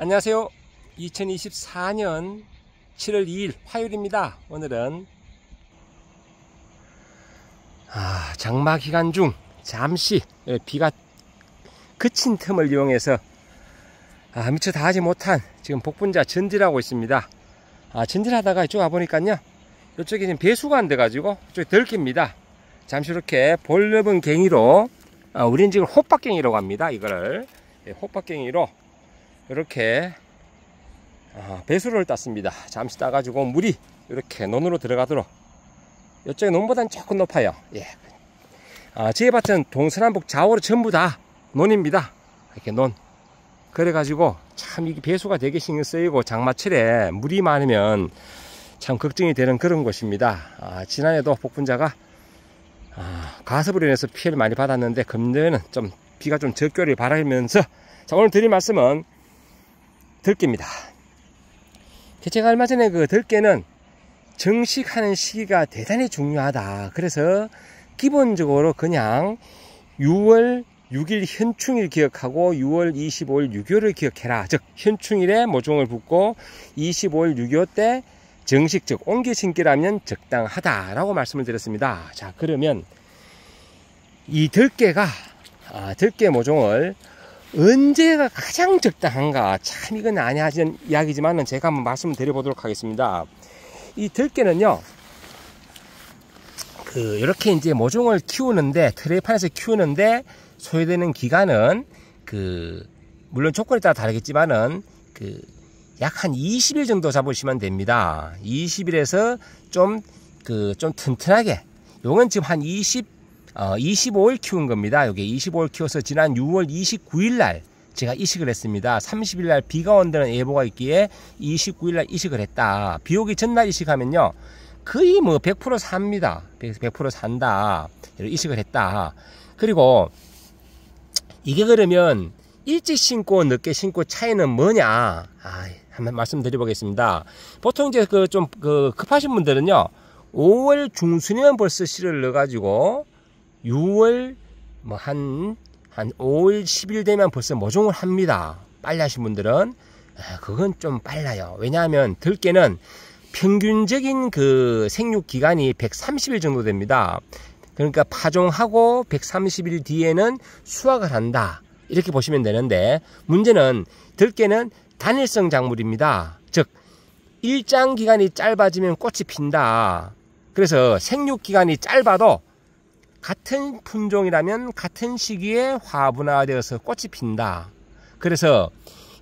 안녕하세요. 2024년 7월 2일 화요일입니다. 오늘은 아, 장마 기간 중 잠시 예, 비가 그친 틈을 이용해서 아, 미처 다하지 못한 지금 복분자 전질하고 있습니다. 아, 전질하다가 이쪽 와보니까요. 이쪽에 지금 배수가 안 돼가지고 이쪽이 덜깁니다. 잠시 이렇게 볼넓은 갱이로 아, 우린 지금 호박갱이라고 합니다. 이거를 예, 호박갱이로 이렇게 아, 배수를 땄습니다 잠시 따가지고 물이 이렇게 논으로 들어가도록 이쪽에 논보다는 조금 높아요 예. 아, 제 밭은 동서남북 좌우로 전부 다 논입니다 이렇게 논 그래 가지고 참 이게 배수가 되게 신경 쓰이고 장마철에 물이 많으면 참 걱정이 되는 그런 곳입니다 아, 지난해도 폭분자가 아, 가습으로 인해서 피해를 많이 받았는데 금년에는 좀 비가 좀 적기를 바라면서 자 오늘 드릴 말씀은 들깨입니다. 제가 얼마 전에 그 들깨는 정식하는 시기가 대단히 중요하다. 그래서 기본적으로 그냥 6월 6일 현충일 기억하고 6월 25일 6교를 기억해라. 즉 현충일에 모종을 붓고 25일 6교 때 정식 즉옹기 신기라면 적당하다라고 말씀을 드렸습니다. 자 그러면 이 들깨가 아, 들깨 모종을 언제가 가장 적당한가 참 이건 아니 하시는 이야기지만 제가 한번 말씀을 드려보도록 하겠습니다 이 들깨는요 그 이렇게 이제 모종을 키우는데 트레이판에서 키우는데 소요되는 기간은 그 물론 조건에 따라 다르겠지만은 그 약 한 20일 정도 잡으시면 됩니다 20일에서 좀 그좀 그좀 튼튼하게 요건 지금 한 20, 어, 25일 키운 겁니다. 이게 25일 키워서 지난 6월 29일 날 제가 이식을 했습니다. 30일 날 비가 온다는 예보가 있기에 29일 날 이식을 했다. 비 오기 전날 이식하면요. 거의 뭐 100% 삽니다. 100% 산다. 이식을 했다. 그리고 이게 그러면 일찍 신고 늦게 신고 차이는 뭐냐? 아, 한번 말씀드려보겠습니다. 보통 이제 그 좀그 급하신 분들은요. 5월 중순이면 벌써 씨를 넣어가지고 6월 뭐한한 한 5일 10일 되면 벌써 모종을 합니다. 빨리 하신 분들은 아, 그건 좀 빨라요. 왜냐하면 들깨는 평균적인 그 생육 기간이 130일 정도 됩니다. 그러니까 파종하고 130일 뒤에는 수확을 한다. 이렇게 보시면 되는데 문제는 들깨는 단일성 작물입니다. 즉 일장 기간이 짧아지면 꽃이 핀다. 그래서 생육 기간이 짧아도 같은 품종이라면 같은 시기에 화분화되어서 꽃이 핀다. 그래서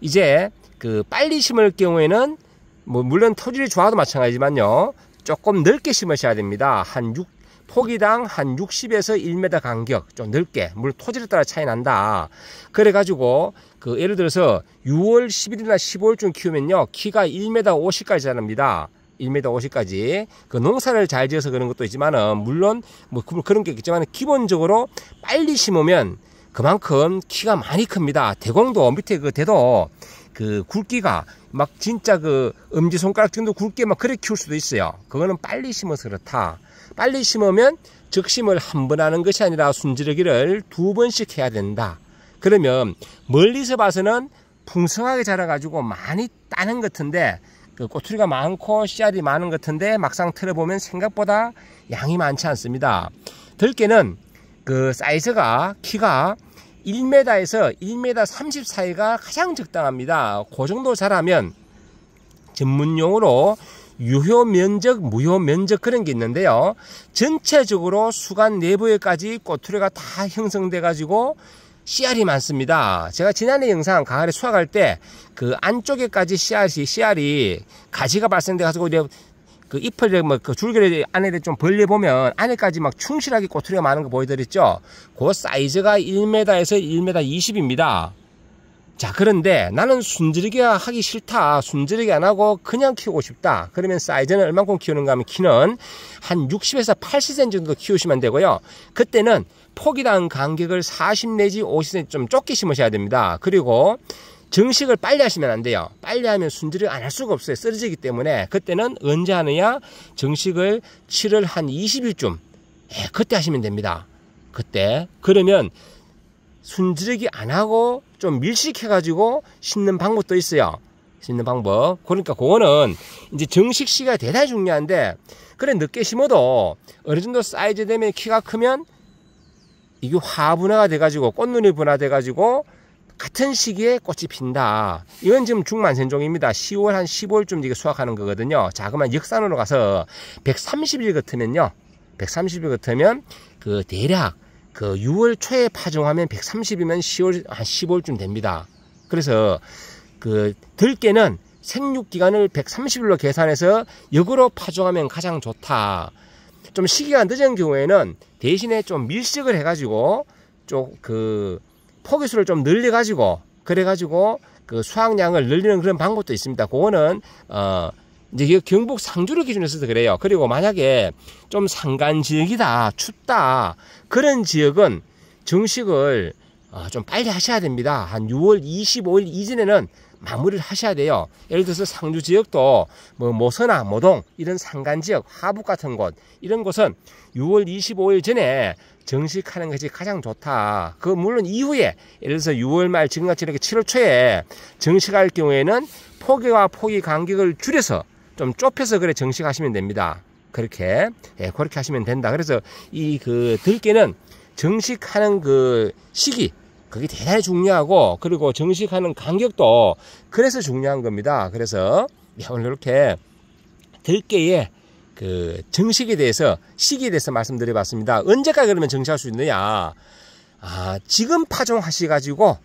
이제 그 빨리 심을 경우에는 뭐 물론 토질이 좋아도 마찬가지지만요. 조금 넓게 심으셔야 됩니다. 한 6, 포기당 한 60에서 1m 간격 좀 넓게 물 토질에 따라 차이 난다 그래 가지고 그 예를 들어서 6월 11일이나 15일쯤 키우면요 키가 1m 50까지 자랍니다 1m 50까지 그 농사를 잘 지어서 그런 것도 있지만은 물론 뭐 그, 그런 게 있지만 겠 기본적으로 빨리 심으면 그만큼 키가 많이 큽니다. 대공도 밑에 그 대도 그 굵기가 막 진짜 그 엄지 손가락 정도 굵게 막 그래 키울 수도 있어요. 그거는 빨리 심어서 그렇다. 빨리 심으면 적심을 한 번 하는 것이 아니라 순지르기를 두 번씩 해야 된다. 그러면 멀리서 봐서는 풍성하게 자라가지고 많이 따는 것 같은데 그 꼬투리가 많고 씨알이 많은 것 같은데 막상 틀어보면 생각보다 양이 많지 않습니다. 들깨는 그 사이즈가 키가 1m에서 1m 30 사이가 가장 적당합니다. 그 정도 자라면 전문용으로 유효 면적, 무효 면적 그런 게 있는데요. 전체적으로 수간 내부에까지 꼬투리가 다 형성돼 가지고 씨알이 많습니다. 제가 지난해 영상 가을에 수확할 때 그 안쪽에까지 씨알이 씨알이 가지가 발생돼 가지고 이제 그 잎을 뭐 그 줄기를 안에를 좀 벌려 보면 안에까지 막 충실하게 꼬투리가 많은 거 보여드렸죠. 그 사이즈가 1m에서 1m 20입니다. 자 그런데 나는 순지르기 하기 싫다 순지르기 안하고 그냥 키우고 싶다 그러면 사이즈는 얼만큼 키우는가 하면 키는 한 60에서 80cm 정도 키우시면 되고요 그때는 포기당 간격을 40 내지 50cm 좀 좁게 심으셔야 됩니다. 그리고 증식을 빨리 하시면 안 돼요. 빨리 하면 순지를 안 할 수가 없어요. 쓰러지기 때문에 그때는 언제 하느냐? 증식을 7월 한 20일쯤 예, 그때 하시면 됩니다. 그때 그러면 순지르기 안 하고 좀 밀식해 가지고 심는 방법도 있어요. 심는 방법. 그러니까 그거는 이제 증식 시가 대단히 중요한데 그래 늦게 심어도 어느 정도 사이즈 되면 키가 크면 이게 화분화가 돼가지고 꽃눈이 분화돼가지고 같은 시기에 꽃이 핀다. 이건 지금 중만생종입니다 10월 한 15일쯤 이게 수확하는 거거든요. 자, 그러면 역산으로 가서 130일 같으면요. 130일 같으면 그 대략 그 6월 초에 파종하면 130이면 10월 한 15일쯤 됩니다. 그래서 그 들깨는 생육 기간을 130일로 계산해서 역으로 파종하면 가장 좋다. 좀 시기가 늦은 경우에는 대신에 좀 밀식을 해가지고 좀 그 포기수를 좀 늘려가지고 그래가지고 그 수확량을 늘리는 그런 방법도 있습니다. 그거는 어 이제 경북 상주를 기준으로 해서 그래요. 그리고 만약에 좀 산간 지역이다, 춥다 그런 지역은 정식을 어, 좀 빨리 하셔야 됩니다. 한 6월 25일 이전에는 마무리를 하셔야 돼요. 예를 들어서 상주 지역도 뭐 모서나 모동 이런 산간 지역, 하북 같은 곳 이런 곳은 6월 25일 전에 정식하는 것이 가장 좋다. 그 물론 이후에 예를 들어서 6월 말 지금같이 이렇게 7월 초에 정식할 경우에는 포기와 포기 간격을 줄여서 좀 좁혀서 그래 정식하시면 됩니다. 그렇게 예, 그렇게 하시면 된다. 그래서 이 그 들깨는 정식하는 그 시기 그게 대단히 중요하고 그리고 정식하는 간격도 그래서 중요한 겁니다. 그래서 오늘 이렇게 들깨의 그 정식에 대해서 시기에 대해서 말씀드려봤습니다. 언제까지 그러면 정식할 수 있느냐? 아 지금 파종하시 가지고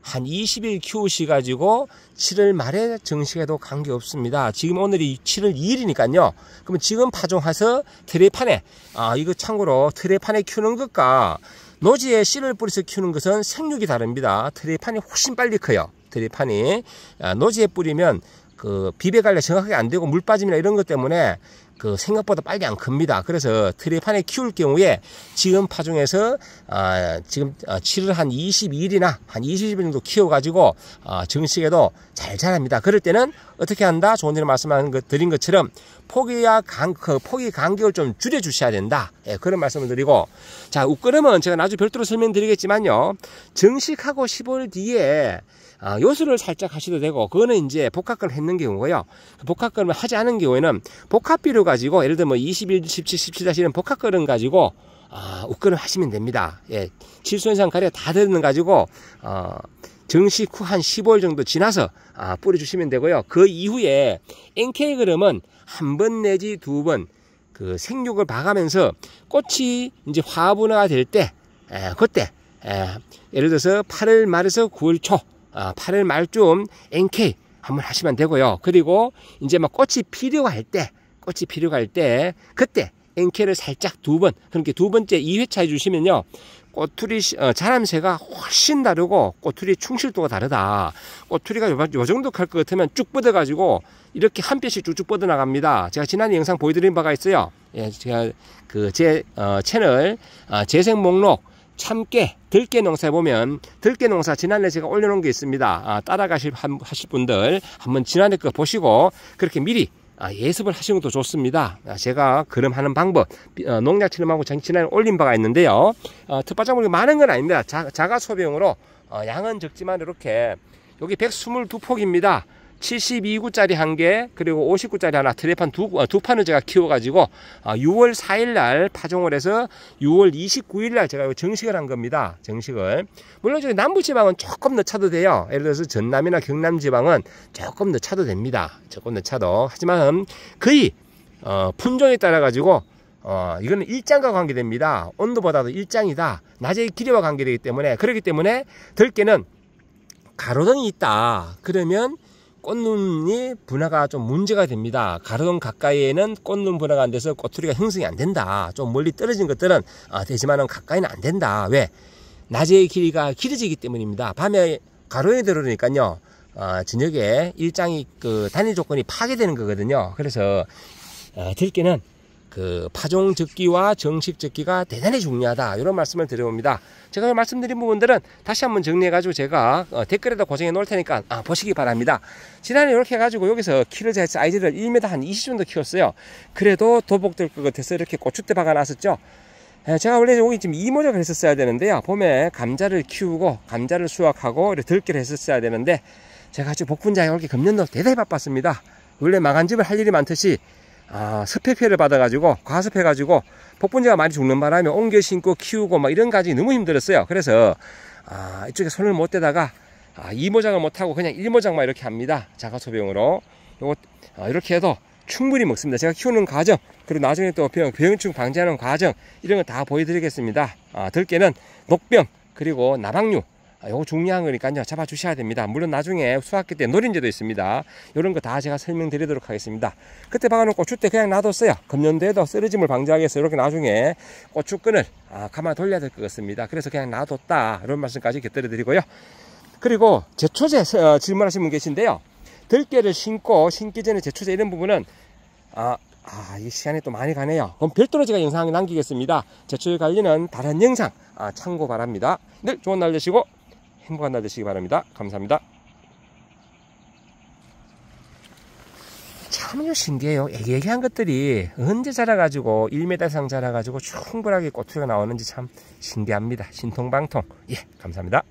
한 20일 키우시 가지고 7월 말에 정식해도 관계 없습니다. 지금 오늘이 7월 2일이니까요. 그러면 지금 파종해서 트레판에 아 이거 참고로 트레판에 키우는 것과 노지에 씨를 뿌려서 키우는 것은 생육이 다릅니다. 트리판이 훨씬 빨리 커요. 트리판이 아, 노지에 뿌리면 그 비배 관리 정확하게 안 되고 물 빠짐이나 이런 것 때문에 그 생각보다 빨리 안 큽니다. 그래서 트리판에 키울 경우에 지금 파종에서 아 지금 7월 아, 한 22일이나 한 20일 정도 키워가지고 아 정식에도 잘 자랍니다. 그럴 때는 어떻게 한다? 좋은 일 말씀하는 것 드린 것처럼 포기와 간, 그 포기 간격을 좀 줄여주셔야 된다. 예, 그런 말씀을 드리고 자 웃거름은 제가 나중에 별도로 설명드리겠지만요. 정식하고 15일 뒤에 아, 요술을 살짝 하셔도 되고 그거는 이제 복합을 했는 않는 경우고요. 복합걸음을 하지 않은 경우에는 복합비료 가지고 예를 들면 21, 17, 17 하시는 복합걸음 가지고 아, 웃걸음 하시면 됩니다. 예. 칠수현상 가리다 되는 가지고 어, 정식 후 한 15일 정도 지나서 아, 뿌려주시면 되고요. 그 이후에 NK 그름은 한 번 내지 두번그 생육을 봐가면서 꽃이 이제 화분화가 될 때 그때 에, 예를 들어서 8월 말에서 9월 초 아, 8월 말쯤 NK 한번 하시면 되고요. 그리고 이제 막 꽃이 필요할 때, 꽃이 필요할 때, 그때 엔케를 살짝 두 번, 그렇게 두 번째 2회차 해주시면요. 꽃투리 어, 자람새가 훨씬 다르고 꽃투리 충실도가 다르다. 꽃투리가 요, 요 정도 갈 것 같으면 쭉 뻗어가지고 이렇게 한뼈씩 쭉쭉 뻗어나갑니다. 제가 지난 영상 보여드린 바가 있어요. 예, 제가 그제 어, 채널 어, 아, 재생 목록 참깨, 들깨 농사에 보면 들깨 농사 지난해 제가 올려놓은 게 있습니다. 아, 따라가실 하실 분들 한번 지난해 거 보시고 그렇게 미리 아, 예습을 하시는 것도 좋습니다. 아, 제가 그름하는 방법, 어, 농약 치료하고 장치나 올린 바가 있는데요. 아, 텃밭장물이 많은 건 아닙니다. 자, 자가 소비용으로 어, 양은 적지만 이렇게 여기 122폭입니다. 72구짜리 한 개, 그리고 59짜리 하나, 드레판 두, 어, 두 판을 제가 키워가지고 6월 아, 4일날 파종을 해서 6월 29일날 제가 정식을 한 겁니다. 정식을. 물론 저기 남부지방은 조금 더 차도 돼요. 예를 들어서 전남이나 경남지방은 조금 더 차도 됩니다. 조금 더 차도. 하지만 거의 어, 품종에 따라 가지고 어, 이거는 일장과 관계됩니다. 온도보다도 일장이다. 낮의 길이와 관계되기 때문에 그렇기 때문에 들깨는 가로등이 있다. 그러면 꽃눈이 분화가 좀 문제가 됩니다. 가로등 가까이에는 꽃눈 분화가 안 돼서 꽃투리가 형성이 안 된다. 좀 멀리 떨어진 것들은 아, 되지만은 가까이는 안 된다. 왜? 낮의 길이가 길어지기 때문입니다. 밤에 가로에 들어오니까요. 아, 저녁에 일장이 그 단일 조건이 파괴되는 거거든요. 그래서 어, 들깨는 그 파종 적기와 정식 적기가 대단히 중요하다 이런 말씀을 드려봅니다 제가 말씀드린 부분들은 다시 한번 정리해 가지고 제가 어, 댓글에다 고정해 놓을 테니까 아, 보시기 바랍니다 지난해 이렇게 해가지고 여기서 키를 재서 아이들를 1m 한 20 정도 키웠어요 그래도 도복될 것 같아서 이렇게 고추대 박아놨었죠 예, 제가 원래 여기 지금 이모작을 했었어야 되는데요 봄에 감자를 키우고 감자를 수확하고 들기를 했었어야 되는데 제가 지금 복분자에 올게 금년도 대단히 바빴습니다 원래 망한 집을 할 일이 많듯이 아, 습해 피해를 받아가지고 과습해가지고 복분자가 많이 죽는 바람에 옮겨 신고 키우고 막 이런 가지 너무 힘들었어요. 그래서 아, 이쪽에 손을 못 대다가 아, 2모장을 못하고 그냥 일모장만 이렇게 합니다. 자가소병으로 요거 아, 이렇게 해도 충분히 먹습니다. 제가 키우는 과정 그리고 나중에 또 병, 병충 방지하는 과정 이런 거 다 보여드리겠습니다. 아, 들깨는 녹병 그리고 나방류 아, 요거 중량이니까요. 잡아주셔야 됩니다. 물론 나중에 수확기 때 노린재도 있습니다. 이런 거 다 제가 설명드리도록 하겠습니다. 그때 박아놓은 고추 때 그냥 놔뒀어요. 금년도에도 쓰러짐을 방지하기 위해서 이렇게 나중에 고추끈을 아, 가만 돌려야 될 것 같습니다. 그래서 그냥 놔뒀다. 이런 말씀까지 곁들여드리고요. 그리고 제초제 어, 질문하신 분 계신데요. 들깨를 심고 심기 전에 제초제 이런 부분은 아, 아, 이 시간이 또 많이 가네요. 그럼 별도로 제가 영상 남기겠습니다. 제출 관리는 다른 영상 아, 참고 바랍니다. 늘 좋은 날 되시고 행복한 날 되시기 바랍니다. 감사합니다. 참요 신기해요. 애기애기한 것들이 언제 자라가지고 1m 이상 자라가지고 충분하게 꽃투가 나오는지 참 신기합니다. 신통방통. 예, 감사합니다.